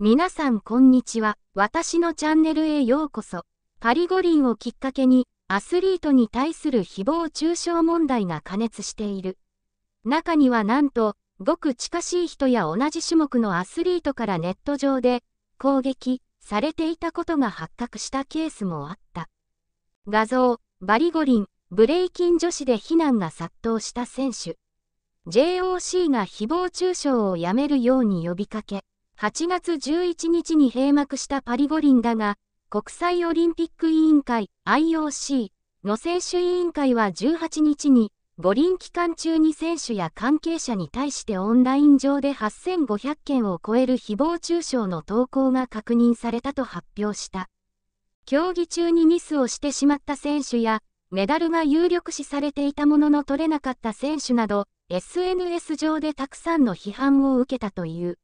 皆さんこんにちは。私のチャンネルへようこそ。パリ五輪をきっかけに、アスリートに対する誹謗中傷問題が加熱している。中にはなんと、ごく近しい人や同じ種目のアスリートからネット上で、攻撃、されていたことが発覚したケースもあった。画像、バリ五輪、ブレイキン女子で非難が殺到した選手。JOC が誹謗中傷をやめるように呼びかけ。8月11日に閉幕したパリ五輪だが、国際オリンピック委員会 IOC の選手委員会は18日に、五輪期間中に選手や関係者に対してオンライン上で8500件を超える誹謗中傷の投稿が確認されたと発表した。競技中にミスをしてしまった選手や、メダルが有力視されていたものの取れなかった選手など、SNS 上でたくさんの批判を受けたという。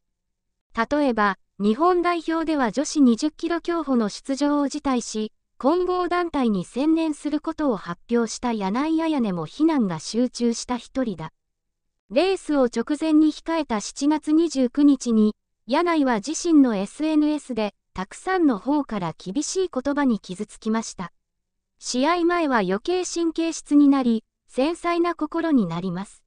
例えば、日本代表では女子20キロ競歩の出場を辞退し、混合団体に専念することを発表した柳井彩音も非難が集中した一人だ。レースを直前に控えた7月29日に、柳井は自身の SNS で、たくさんの方から厳しい言葉に傷つきました。試合前は余計神経質になり、繊細な心になります。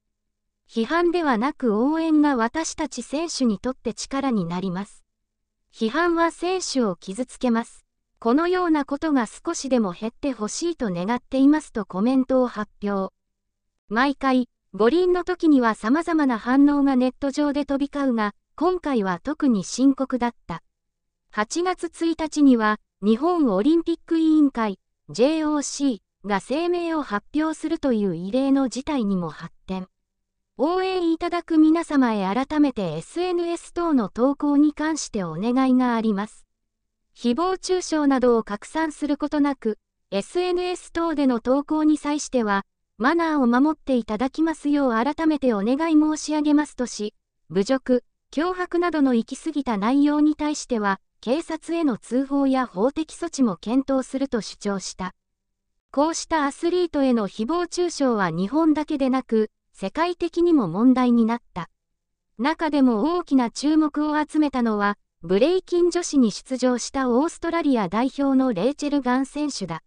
批判ではなく応援が私たち選手にとって力になります。批判は選手を傷つけます。このようなことが少しでも減ってほしいと願っていますとコメントを発表。毎回、五輪の時には様々な反応がネット上で飛び交うが、今回は特に深刻だった。8月1日には、日本オリンピック委員会、JOC が声明を発表するという異例の事態にも発展。応援いただく皆様へ改めて SNS 等の投稿に関してお願いがあります。誹謗中傷などを拡散することなく、SNS 等での投稿に際しては、マナーを守っていただきますよう改めてお願い申し上げますとし、侮辱、脅迫などの行き過ぎた内容に対しては、警察への通報や法的措置も検討すると主張した。こうしたアスリートへの誹謗中傷は日本だけでなく、世界的にも問題になった。中でも大きな注目を集めたのは、ブレイキン女子に出場したオーストラリア代表のレイチェル・ガン選手だ。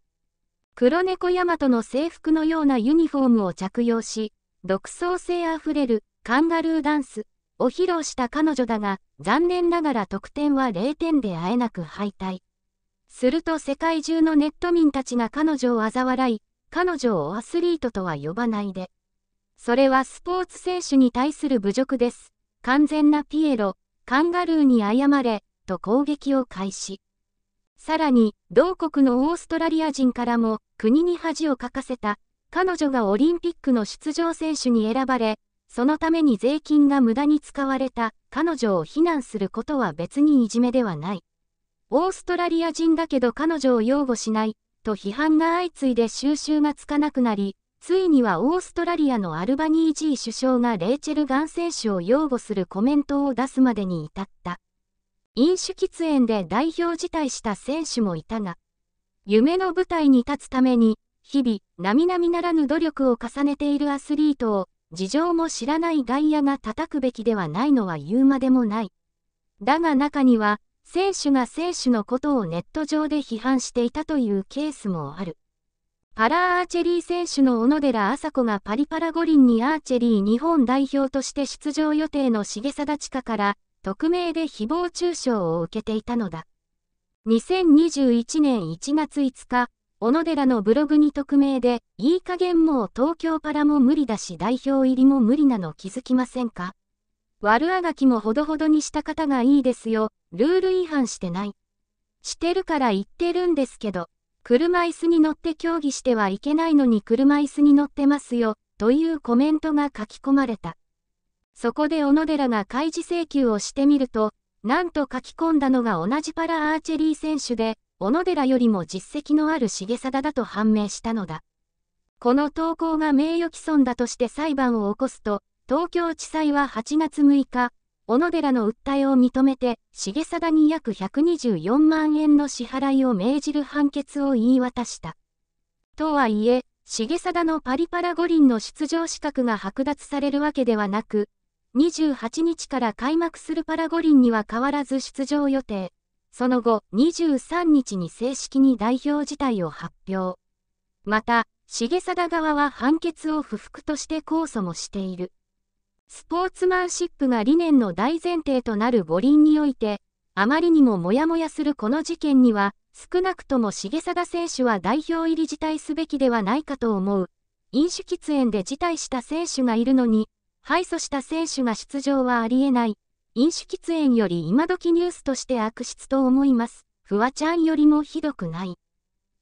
黒猫ヤマトの制服のようなユニフォームを着用し、独創性あふれるカンガルーダンスを披露した彼女だが、残念ながら得点は0点であえなく敗退。すると世界中のネット民たちが彼女を嘲笑い、彼女をアスリートとは呼ばないで。それはスポーツ選手に対する侮辱です。完全なピエロ、カンガルーに謝れ、と攻撃を開始。さらに、同国のオーストラリア人からも国に恥をかかせた、彼女がオリンピックの出場選手に選ばれ、そのために税金が無駄に使われた、彼女を非難することは別にいじめではない。オーストラリア人だけど彼女を擁護しない、と批判が相次いで収拾がつかなくなり、ついにはオーストラリアのアルバニージー首相がレイチェル・ガン選手を擁護するコメントを出すまでに至った。飲酒喫煙で代表辞退した選手もいたが、夢の舞台に立つために、日々、並々ならぬ努力を重ねているアスリートを、事情も知らない外野が叩くべきではないのは言うまでもない。だが中には、選手が選手のことをネット上で批判していたというケースもある。パラアーチェリー選手の小野寺麻子がパリパラ五輪にアーチェリー日本代表として出場予定の重貞地下から匿名で誹謗中傷を受けていたのだ。2021年1月5日、小野寺のブログに匿名で、いい加減もう東京パラも無理だし代表入りも無理なの気づきませんか悪あがきもほどほどにした方がいいですよ、ルール違反してない。してるから言ってるんですけど。車椅子に乗って競技してはいけないのに車椅子に乗ってますよ、というコメントが書き込まれた。そこで小野寺が開示請求をしてみると、なんと書き込んだのが同じパラアーチェリー選手で、小野寺よりも実績のある重定だと判明したのだ。この投稿が名誉毀損だとして裁判を起こすと、東京地裁は8月6日、小野寺の訴えを認めて、重定に約124万円の支払いを命じる判決を言い渡した。とはいえ、重定のパリパラ五輪の出場資格が剥奪されるわけではなく、28日から開幕するパラ五輪には変わらず出場予定。その後、23日に正式に代表辞退を発表。また、重定側は判決を不服として控訴もしている。スポーツマンシップが理念の大前提となる五輪において、あまりにもモヤモヤするこの事件には、少なくとも重貞選手は代表入り辞退すべきではないかと思う。飲酒喫煙で辞退した選手がいるのに、敗訴した選手が出場はありえない。飲酒喫煙より今時ニュースとして悪質と思います。フワちゃんよりもひどくない。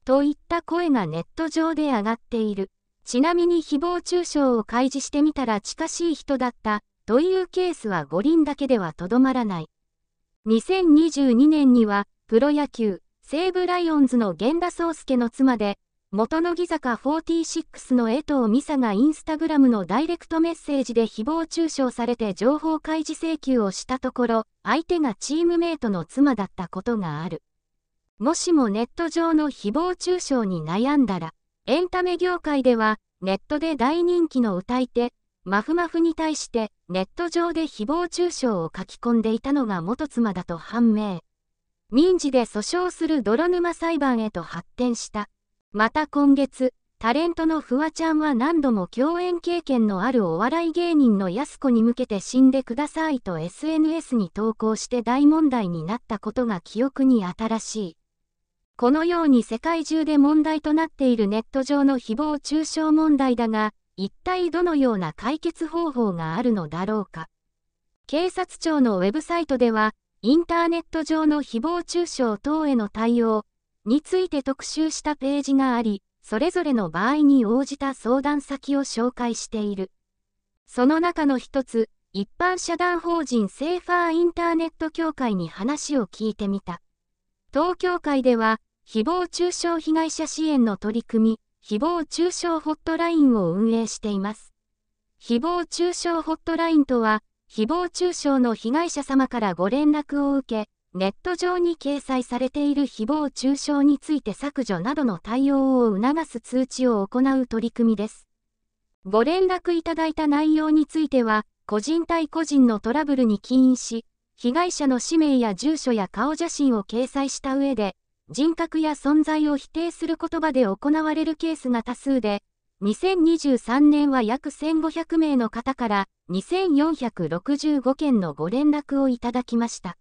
といった声がネット上で上がっている。ちなみに誹謗中傷を開示してみたら近しい人だったというケースは五輪だけではとどまらない。2022年にはプロ野球西武ライオンズの源田壮介の妻で元乃木坂46の江藤美沙がインスタグラムのダイレクトメッセージで誹謗中傷されて情報開示請求をしたところ相手がチームメイトの妻だったことがある。もしもネット上の誹謗中傷に悩んだらエンタメ業界では、ネットで大人気の歌い手、まふまふに対して、ネット上で誹謗中傷を書き込んでいたのが元妻だと判明。民事で訴訟する泥沼裁判へと発展した。また今月、タレントのフワちゃんは何度も共演経験のあるお笑い芸人のやす子に向けて死んでくださいと SNS に投稿して大問題になったことが記憶に新しい。このように世界中で問題となっているネット上の誹謗中傷問題だが、一体どのような解決方法があるのだろうか。警察庁のウェブサイトでは、インターネット上の誹謗中傷等への対応について特集したページがあり、それぞれの場合に応じた相談先を紹介している。その中の一つ、一般社団法人セーファーインターネット協会に話を聞いてみた。東京会では、誹謗中傷被害者支援の取り組み、誹謗中傷ホットラインを運営しています。誹謗中傷ホットラインとは、誹謗中傷の被害者様からご連絡を受け、ネット上に掲載されている誹謗中傷について削除などの対応を促す通知を行う取り組みです。ご連絡いただいた内容については、個人対個人のトラブルに起因し、被害者の氏名や住所や顔写真を掲載した上で、人格や存在を否定する言葉で行われるケースが多数で、2023年は約1500名の方から2465件のご連絡をいただきました。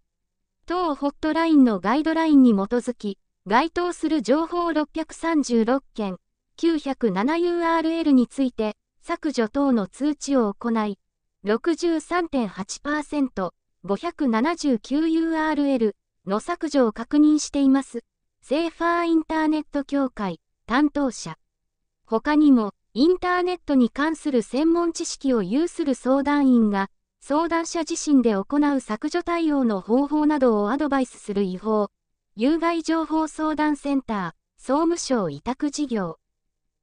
当ホットラインのガイドラインに基づき、該当する情報636件、907URL について削除等の通知を行い、63.8%、579URL の削除を確認しています。セーファーインターネット協会担当者他にもインターネットに関する専門知識を有する相談員が相談者自身で行う削除対応の方法などをアドバイスする違法有害情報相談センター総務省委託事業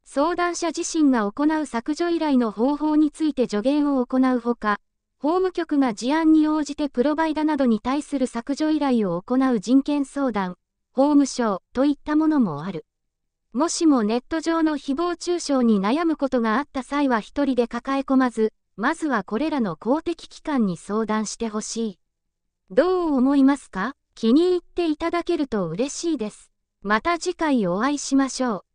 相談者自身が行う削除依頼の方法について助言を行うほか法務局が事案に応じてプロバイダなどに対する削除依頼を行う人権相談法務省といったものもある。もしもネット上の誹謗中傷に悩むことがあった際は一人で抱え込まず、まずはこれらの公的機関に相談してほしい。どう思いますか気に入っていただけると嬉しいです。また次回お会いしましょう。